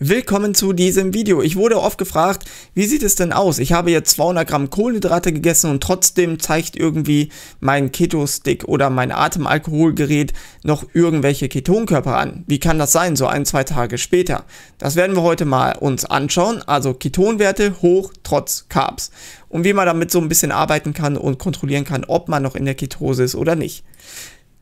Willkommen zu diesem Video. Ich wurde oft gefragt, wie sieht es denn aus? Ich habe jetzt 200 Gramm Kohlenhydrate gegessen und trotzdem zeigt irgendwie mein Keto-Stick oder mein Atemalkoholgerät noch irgendwelche Ketonkörper an. Wie kann das sein, so ein, zwei Tage später? Das werden wir heute mal uns anschauen. Also Ketonwerte hoch trotz Carbs und wie man damit so ein bisschen arbeiten kann und kontrollieren kann, ob man noch in der Ketose ist oder nicht.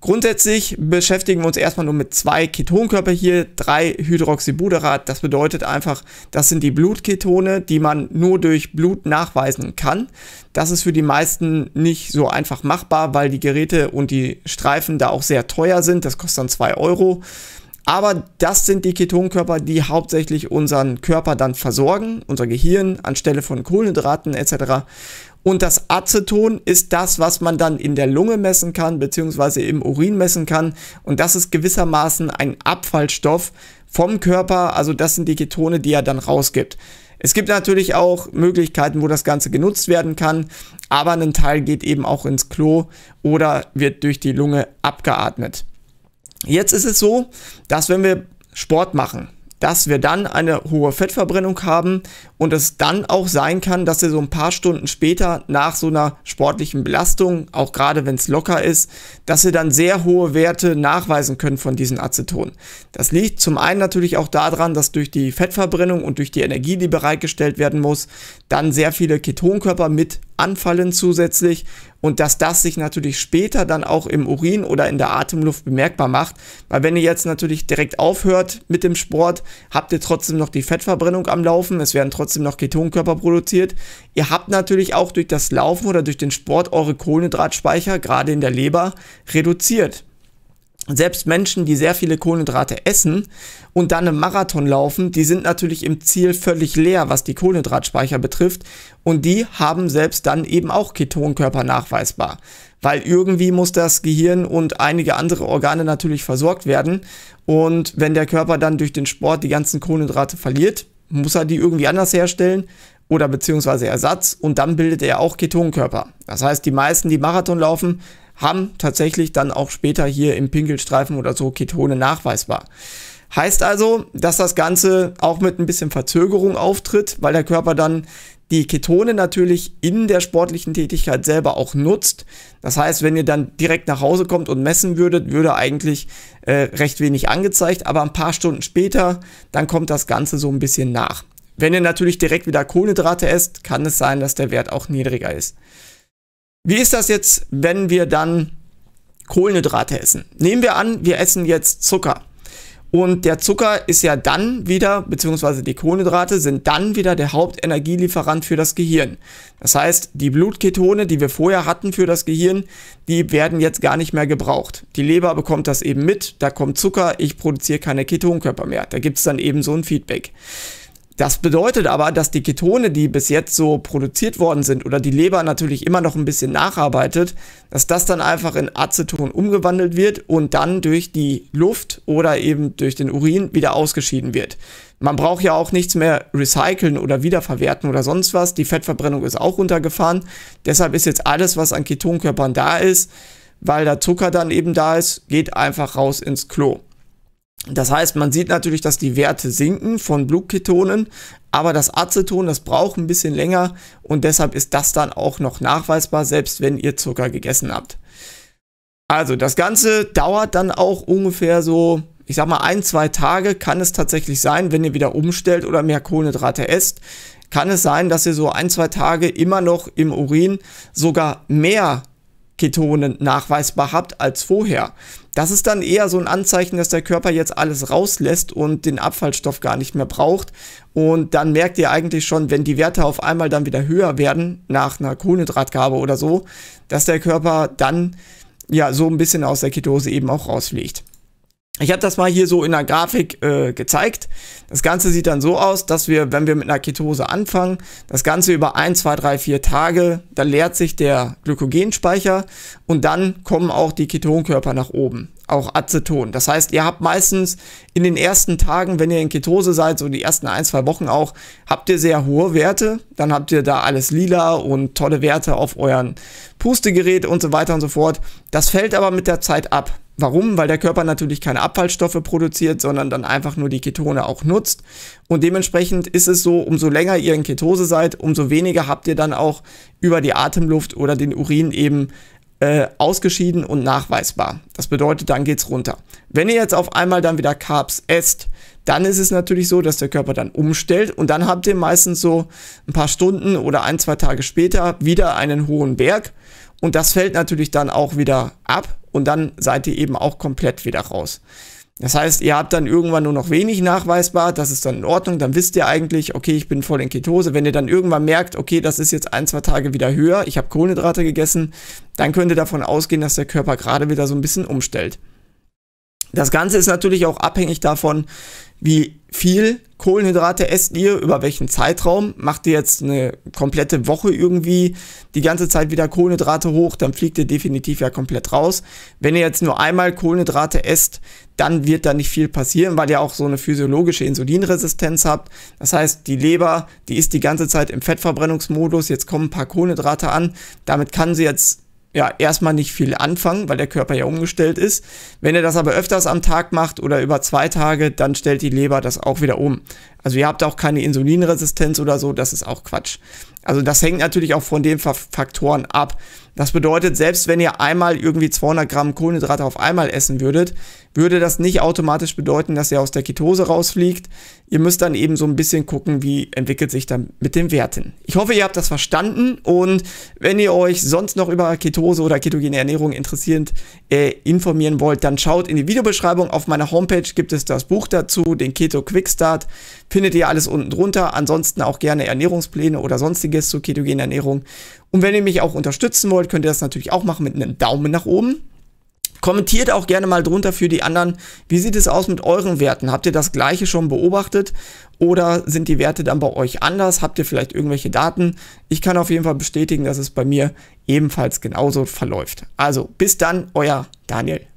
Grundsätzlich beschäftigen wir uns erstmal nur mit zwei Ketonkörper hier, drei Hydroxybuderat. Das bedeutet einfach, das sind die Blutketone, die man nur durch Blut nachweisen kann. Das ist für die meisten nicht so einfach machbar, weil die Geräte und die Streifen da auch sehr teuer sind. Das kostet dann 2 Euro. Aber das sind die Ketonkörper, die hauptsächlich unseren Körper dann versorgen, unser Gehirn anstelle von Kohlenhydraten etc. Und das Aceton ist das, was man dann in der Lunge messen kann, beziehungsweise im Urin messen kann. Und das ist gewissermaßen ein Abfallstoff vom Körper. Also das sind die Ketone, die er dann rausgibt. Es gibt natürlich auch Möglichkeiten, wo das Ganze genutzt werden kann, aber ein Teil geht eben auch ins Klo oder wird durch die Lunge abgeatmet. Jetzt ist es so, dass wenn wir Sport machen, dass wir dann eine hohe Fettverbrennung haben und es dann auch sein kann, dass ihr so ein paar Stunden später nach so einer sportlichen Belastung, auch gerade wenn es locker ist, dass ihr dann sehr hohe Werte nachweisen könnt von diesen Acetonen. Das liegt zum einen natürlich auch daran, dass durch die Fettverbrennung und durch die Energie, die bereitgestellt werden muss, dann sehr viele Ketonkörper mit anfallen zusätzlich und dass das sich natürlich später dann auch im Urin oder in der Atemluft bemerkbar macht, weil wenn ihr jetzt natürlich direkt aufhört mit dem Sport, habt ihr trotzdem noch die Fettverbrennung am Laufen, es werden trotzdem trotzdem noch Ketonkörper produziert. Ihr habt natürlich auch durch das Laufen oder durch den Sport eure Kohlenhydratspeicher, gerade in der Leber, reduziert. Selbst Menschen, die sehr viele Kohlenhydrate essen und dann im Marathon laufen, die sind natürlich im Ziel völlig leer, was die Kohlenhydratspeicher betrifft. Und die haben selbst dann eben auch Ketonkörper nachweisbar. Weil irgendwie muss das Gehirn und einige andere Organe natürlich versorgt werden. Und wenn der Körper dann durch den Sport die ganzen Kohlenhydrate verliert, muss er die irgendwie anders herstellen oder beziehungsweise Ersatz und dann bildet er auch Ketonkörper. Das heißt, die meisten, die Marathon laufen, haben tatsächlich dann auch später hier im Pinkelstreifen oder so Ketone nachweisbar. Heißt also, dass das Ganze auch mit ein bisschen Verzögerung auftritt, weil der Körper dann die Ketone natürlich in der sportlichen Tätigkeit selber auch nutzt. Das heißt, wenn ihr dann direkt nach Hause kommt und messen würdet, würde eigentlich äh, recht wenig angezeigt, aber ein paar Stunden später, dann kommt das Ganze so ein bisschen nach. Wenn ihr natürlich direkt wieder Kohlenhydrate esst, kann es sein, dass der Wert auch niedriger ist. Wie ist das jetzt, wenn wir dann Kohlenhydrate essen? Nehmen wir an, wir essen jetzt Zucker. Und der Zucker ist ja dann wieder, beziehungsweise die Kohlenhydrate sind dann wieder der Hauptenergielieferant für das Gehirn. Das heißt, die Blutketone, die wir vorher hatten für das Gehirn, die werden jetzt gar nicht mehr gebraucht. Die Leber bekommt das eben mit, da kommt Zucker, ich produziere keine Ketonkörper mehr. Da gibt es dann eben so ein Feedback. Das bedeutet aber, dass die Ketone, die bis jetzt so produziert worden sind oder die Leber natürlich immer noch ein bisschen nacharbeitet, dass das dann einfach in Aceton umgewandelt wird und dann durch die Luft oder eben durch den Urin wieder ausgeschieden wird. Man braucht ja auch nichts mehr recyceln oder wiederverwerten oder sonst was. Die Fettverbrennung ist auch runtergefahren. Deshalb ist jetzt alles, was an Ketonkörpern da ist, weil der Zucker dann eben da ist, geht einfach raus ins Klo. Das heißt, man sieht natürlich, dass die Werte sinken von Blutketonen, aber das Aceton, das braucht ein bisschen länger und deshalb ist das dann auch noch nachweisbar, selbst wenn ihr Zucker gegessen habt. Also das Ganze dauert dann auch ungefähr so, ich sag mal, ein, zwei Tage kann es tatsächlich sein, wenn ihr wieder umstellt oder mehr Kohlenhydrate esst, kann es sein, dass ihr so ein, zwei Tage immer noch im Urin sogar mehr Ketonen nachweisbar habt als vorher. Das ist dann eher so ein Anzeichen, dass der Körper jetzt alles rauslässt und den Abfallstoff gar nicht mehr braucht. Und dann merkt ihr eigentlich schon, wenn die Werte auf einmal dann wieder höher werden, nach einer Kohlenhydratgabe oder so, dass der Körper dann ja so ein bisschen aus der Ketose eben auch rausfliegt. Ich habe das mal hier so in der Grafik äh, gezeigt. Das Ganze sieht dann so aus, dass wir, wenn wir mit einer Ketose anfangen, das Ganze über 1, 2, 3, 4 Tage, da leert sich der Glykogenspeicher und dann kommen auch die Ketonkörper nach oben, auch Aceton. Das heißt, ihr habt meistens in den ersten Tagen, wenn ihr in Ketose seid, so die ersten ein, zwei Wochen auch, habt ihr sehr hohe Werte. Dann habt ihr da alles lila und tolle Werte auf euren Pustegerät und so weiter und so fort. Das fällt aber mit der Zeit ab. Warum? Weil der Körper natürlich keine Abfallstoffe produziert, sondern dann einfach nur die Ketone auch nutzt. Und dementsprechend ist es so, umso länger ihr in Ketose seid, umso weniger habt ihr dann auch über die Atemluft oder den Urin eben äh, ausgeschieden und nachweisbar. Das bedeutet, dann geht's runter. Wenn ihr jetzt auf einmal dann wieder Carbs esst, dann ist es natürlich so, dass der Körper dann umstellt und dann habt ihr meistens so ein paar Stunden oder ein, zwei Tage später wieder einen hohen Berg und das fällt natürlich dann auch wieder ab und dann seid ihr eben auch komplett wieder raus. Das heißt, ihr habt dann irgendwann nur noch wenig nachweisbar, das ist dann in Ordnung, dann wisst ihr eigentlich, okay, ich bin voll in Ketose. Wenn ihr dann irgendwann merkt, okay, das ist jetzt ein, zwei Tage wieder höher, ich habe Kohlenhydrate gegessen, dann könnt ihr davon ausgehen, dass der Körper gerade wieder so ein bisschen umstellt. Das Ganze ist natürlich auch abhängig davon, wie viel Kohlenhydrate esst ihr, über welchen Zeitraum? Macht ihr jetzt eine komplette Woche irgendwie die ganze Zeit wieder Kohlenhydrate hoch, dann fliegt ihr definitiv ja komplett raus. Wenn ihr jetzt nur einmal Kohlenhydrate esst, dann wird da nicht viel passieren, weil ihr auch so eine physiologische Insulinresistenz habt. Das heißt, die Leber, die ist die ganze Zeit im Fettverbrennungsmodus, jetzt kommen ein paar Kohlenhydrate an, damit kann sie jetzt ja, erstmal nicht viel anfangen, weil der Körper ja umgestellt ist. Wenn ihr das aber öfters am Tag macht oder über zwei Tage, dann stellt die Leber das auch wieder um. Also ihr habt auch keine Insulinresistenz oder so, das ist auch Quatsch. Also das hängt natürlich auch von den Faktoren ab. Das bedeutet, selbst wenn ihr einmal irgendwie 200 Gramm Kohlenhydrate auf einmal essen würdet, würde das nicht automatisch bedeuten, dass ihr aus der Ketose rausfliegt. Ihr müsst dann eben so ein bisschen gucken, wie entwickelt sich dann mit den Werten. Ich hoffe, ihr habt das verstanden und wenn ihr euch sonst noch über Ketose oder ketogene Ernährung interessierend äh, informieren wollt, dann schaut in die Videobeschreibung. Auf meiner Homepage gibt es das Buch dazu, den Keto Quickstart. Findet ihr alles unten drunter. Ansonsten auch gerne Ernährungspläne oder sonstige Wege zur ketogenen Ernährung. Und wenn ihr mich auch unterstützen wollt, könnt ihr das natürlich auch machen mit einem Daumen nach oben. Kommentiert auch gerne mal drunter für die anderen, wie sieht es aus mit euren Werten? Habt ihr das gleiche schon beobachtet oder sind die Werte dann bei euch anders? Habt ihr vielleicht irgendwelche Daten? Ich kann auf jeden Fall bestätigen, dass es bei mir ebenfalls genauso verläuft. Also bis dann, euer Daniel.